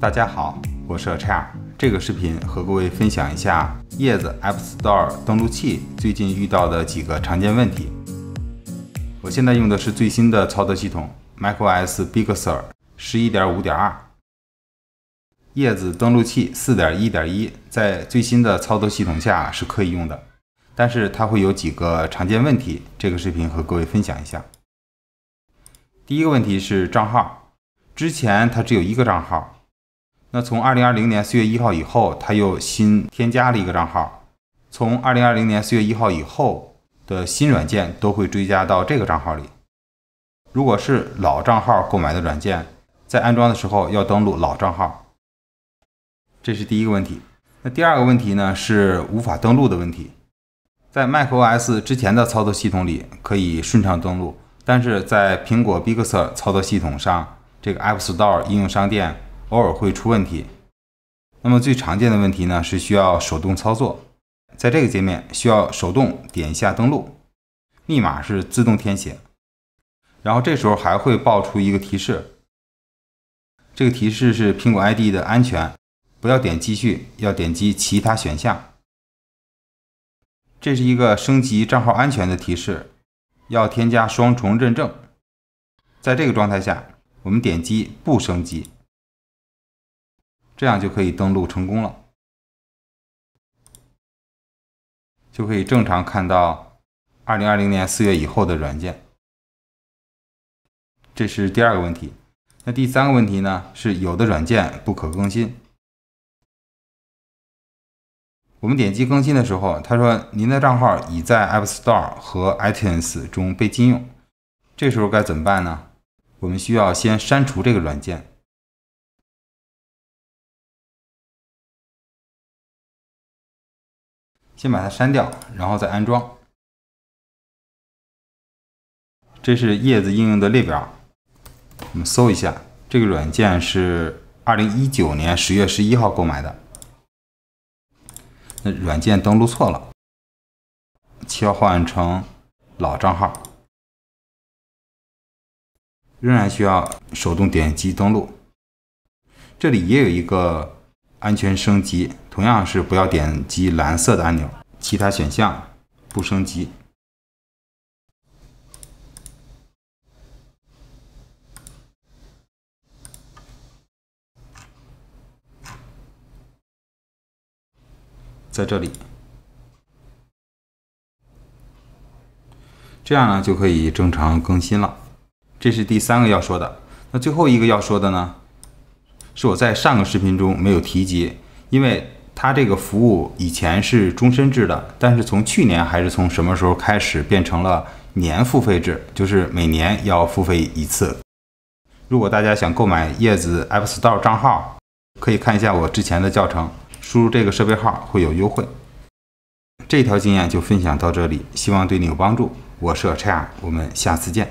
大家好，我是 r 这个视频和各位分享一下叶子 App Store 登录器最近遇到的几个常见问题。我现在用的是最新的操作系统 MacOS Big Sur 十一点五点二，叶子登录器四点一点一在最新的操作系统下是可以用的，但是它会有几个常见问题，这个视频和各位分享一下。第一个问题是账号，之前它只有一个账号。那从二零二零年四月一号以后，他又新添加了一个账号。从二零二零年四月一号以后的新软件都会追加到这个账号里。如果是老账号购买的软件，在安装的时候要登录老账号，这是第一个问题。那第二个问题呢，是无法登录的问题。在 macOS 之前的操作系统里可以顺畅登录，但是在苹果 Big Sur 操作系统上，这个 App Store 应用商店。偶尔会出问题，那么最常见的问题呢是需要手动操作，在这个界面需要手动点一下登录，密码是自动填写，然后这时候还会爆出一个提示，这个提示是苹果 ID 的安全，不要点继续，要点击其他选项，这是一个升级账号安全的提示，要添加双重认证，在这个状态下我们点击不升级。这样就可以登录成功了，就可以正常看到2020年四月以后的软件。这是第二个问题。那第三个问题呢？是有的软件不可更新。我们点击更新的时候，他说：“您的账号已在 App Store 和 iTunes 中被禁用。”这时候该怎么办呢？我们需要先删除这个软件。先把它删掉，然后再安装。这是叶子应用的列表，我们搜一下。这个软件是二零一九年十月十一号购买的。那软件登录错了，切换成老账号，仍然需要手动点击登录。这里也有一个。安全升级，同样是不要点击蓝色的按钮，其他选项不升级，在这里，这样呢就可以正常更新了。这是第三个要说的，那最后一个要说的呢？是我在上个视频中没有提及，因为它这个服务以前是终身制的，但是从去年还是从什么时候开始变成了年付费制，就是每年要付费一次。如果大家想购买叶子 App Store 账号，可以看一下我之前的教程，输入这个设备号会有优惠。这条经验就分享到这里，希望对你有帮助。我是 c h a 我们下次见。